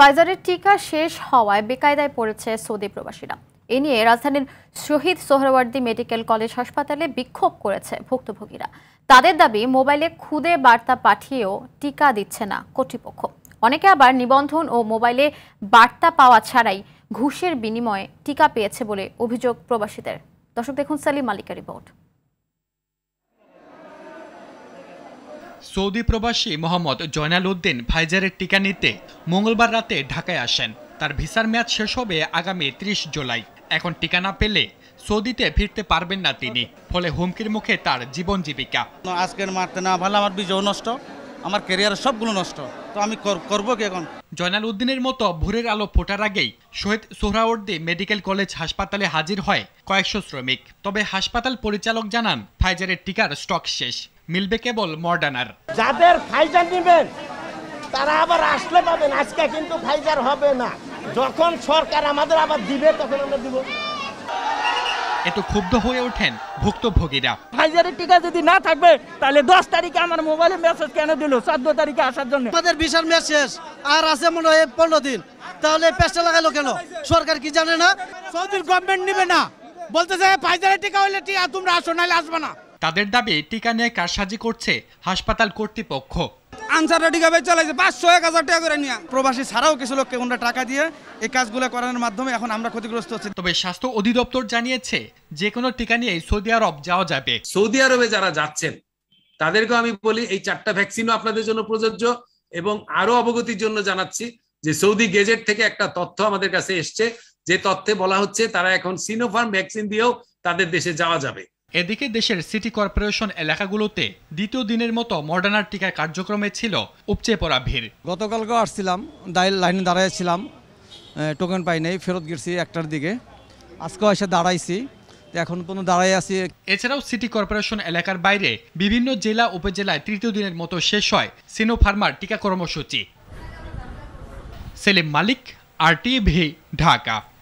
ফাইজারের টিকা শেষ হওয়ায় বেকায়দায় পড়েছে সৌদি প্রবাসীরা এ নিয়ে রাজধানীর শহীদ সোহরাওয়ার্দী মেডিকেল কলেজ হাসপাতালে বিক্ষোভ করেছে ভুক্তভোগীরা তাদের দাবি মোবাইলে খুদে বার্তা পাঠিয়েও টিকা দিচ্ছে না কর্তৃপক্ষ অনেকে আবার নিবন্ধন ও মোবাইলে বার্তা পাওয়া ছাড়াই ঘুষের বিনিময়ে টিকা পেয়েছে বলে অভিযোগ প্রবাসীদের দর্শক দেখুন সালিম মালিকা রিপোর্ট সৌদি প্রবাসী মোহাম্মদ জয়নাল উদ্দিন ফাইজারের টিকা নিতে মঙ্গলবার রাতে ঢাকায় আসেন তার ভিসার মেয়াদ শেষ হবে আগামী ত্রিশ জুলাই এখন টিকা না পেলে সৌদিতে ফিরতে পারবেন না তিনি ফলে হুমকির মুখে তার জীবন জীবিকা আজকের মারতে না ভালো আমার বিজয় নষ্ট আমার ক্যারিয়ার সবগুলো নষ্ট তো আমি করবো কি এখন জয়নাল উদ্দিনের মতো ভোরের আলো ফোটার আগেই শহীদ সোহরাওয়ার্দি মেডিকেল কলেজ হাসপাতালে হাজির হয় কয়েকশো শ্রমিক তবে হাসপাতাল পরিচালক জানান ফাইজারের টিকার স্টক শেষ মিলবে কেবল মডার্নার যাদের ফাইজার নেবেন তারা আবার আসলে পাবেন আজকে কিন্তু ফাইজার হবে না যখন সরকার আমাদের আবার দিবে তখন আমরা দিব এত ক্ষুব্ধ হয়ে ওঠেন ভুক্তভোগীরা ফাইজারের টিকা যদি না থাকবে তাহলে দশ তারিখে আমার মোবাইলে মেসেজ কেন দিল চোদ্দ তারিখে আসার জন্য আমাদের বিশাল মেসেজ আর আছে মনে হয় পনেরো দিন তাহলে পেস্টা লাগালো কেন সরকার কি জানে না সৌদির গভর্নমেন্ট নেবে না বলতেছে হ্যাঁ, পাইজারে টিকা হইলে টিকা তোমরা আসো নাহলে আসবে না তাদের দাবি টিকা নিয়ে কারসাজি করছে হাসপাতাল কর্তৃপক্ষ আনসাররা টিকা পাঁচশো এক হাজার টাকা করে নিয়ে প্রবাসী ছাড়াও কিছু লোককে ওনারা টাকা দিয়ে এই কাজগুলো করানোর মাধ্যমে এখন আমরা ক্ষতিগ্রস্ত হচ্ছি তবে স্বাস্থ্য অধিদপ্তর জানিয়েছে যে কোনো টিকা নিয়ে সৌদি আরব যাওয়া যাবে সৌদি আরবে যারা যাচ্ছেন তাদেরকে আমি বলি এই চারটা ভ্যাকসিনও আপনাদের জন্য প্রযোজ্য এবং আরো অবগতির জন্য জানাচ্ছি যে সৌদি গেজেট থেকে একটা তথ্য আমাদের কাছে এসছে যে তথ্যে বলা হচ্ছে তারা এখন সিনোফার্ম ভ্যাকসিন দিয়েও তাদের দেশে যাওয়া যাবে এদিকে দেশের সিটি কর্পোরেশন এলাকাগুলোতে দ্বিতীয় দিনের মতো মডার্নার টিকার কার্যক্রমে ছিল উপচে পড়া ভিড় গতকালকে আসছিলাম লাইনে দাঁড়াইছিলাম টোকেন পাই নাই ফেরত গেছি একটার দিকে আজকেও এসে দাঁড়াইছি এখন কোনো দাঁড়াই আছি এছাড়াও সিটি কর্পোরেশন এলাকার বাইরে বিভিন্ন জেলা উপজেলায় তৃতীয় দিনের মতো শেষ হয় সিনোফার্মার টিকা কর্মসূচি সেলিম মালিক আর টিভি ঢাকা